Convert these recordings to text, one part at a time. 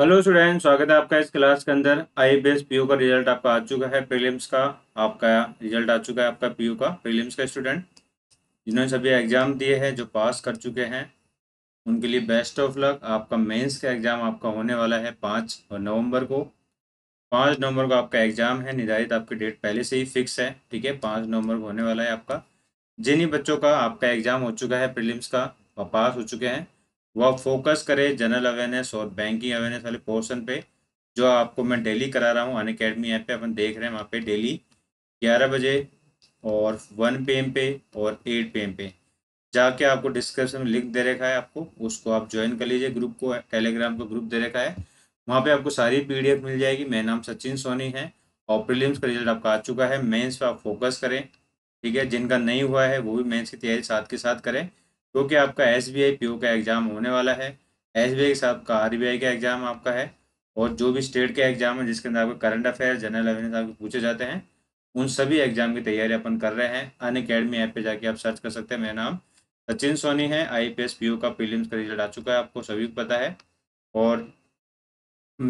hello student स्वागत है आपका इस क्लास के अंदर आई बी एस पीयू का रिजल्ट आपका आ चुका है प्रीलिम्स का आपका रिजल्ट आ चुका है आपका पीयू का प्रीलिम्स का स्टूडेंट जिन्होंने सभी एग्जाम दिए हैं जो पास कर चुके हैं उनके लिए बेस्ट ऑफ लक आपका मेंस का एग्जाम आपका होने वाला है पाँच नवम्बर को पाँच नवम्बर को आपका एग्जाम है निर्धारित आपकी डेट पहले से ही फिक्स है ठीक है पाँच नवम्बर को होने वाला है आपका जिन्हीं बच्चों का आपका एग्जाम हो चुका है प्रिलिम्स का पास हो चुके हैं वह फोकस करे जनरल अवेयरनेस और बैंकिंग अवेयरनेस वाले पोर्सन पे जो आपको मैं डेली करा रहा हूँ अन अकेडमी ऐप पे अपन देख रहे हैं वहाँ पे डेली 11 बजे और 1 पी पे और 8 पी पे जाके आपको डिस्क्रिप्शन में लिंक दे रखा है आपको उसको आप ज्वाइन कर लीजिए ग्रुप को टेलीग्राम का ग्रुप दे रखा है वहाँ पे आपको सारी पी मिल जाएगी मेरा नाम सचिन सोनी है और प्रिलियम्स का रिजल्ट आपका आ चुका है मेन्स पर आप फोकस करें ठीक है जिनका नहीं हुआ है वो भी मेन्स की तैयारी साथ के साथ करें क्योंकि आपका एस बी आई पी का एग्ज़ाम होने वाला है एस बी आई आपका आर बी आई का एग्ज़ाम आपका है और जो भी स्टेट के एग्ज़ाम है जिसके अंदर आपके करंट अफेयर जनरल अवेयरनेस आपके पूछे जाते हैं उन सभी एग्ज़ाम की तैयारी अपन कर रहे हैं अन अकेडमी ऐप पे जाके आप सर्च कर सकते हैं मेरा नाम सचिन सोनी है आई पी एस पी का प्रीलिम्स का रिजल्ट आ चुका है आपको सभी को पता है और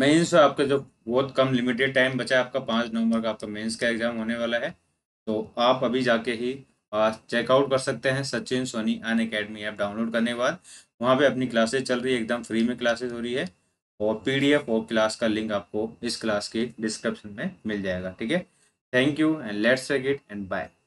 मेंस आपका जो बहुत कम लिमिटेड टाइम बचा है आपका पाँच नवंबर का आपका मेंस का एग्ज़ाम होने वाला है तो आप अभी जाके ही चेकआउट कर सकते हैं Sachin Soni Unacademy app download करने के बाद वहाँ पे अपनी क्लासेस चल रही है एकदम फ्री में क्लासेस हो रही है और पीडीएफ और क्लास का लिंक आपको इस क्लास के डिस्क्रिप्शन में मिल जाएगा ठीक है thank you and let's take it and bye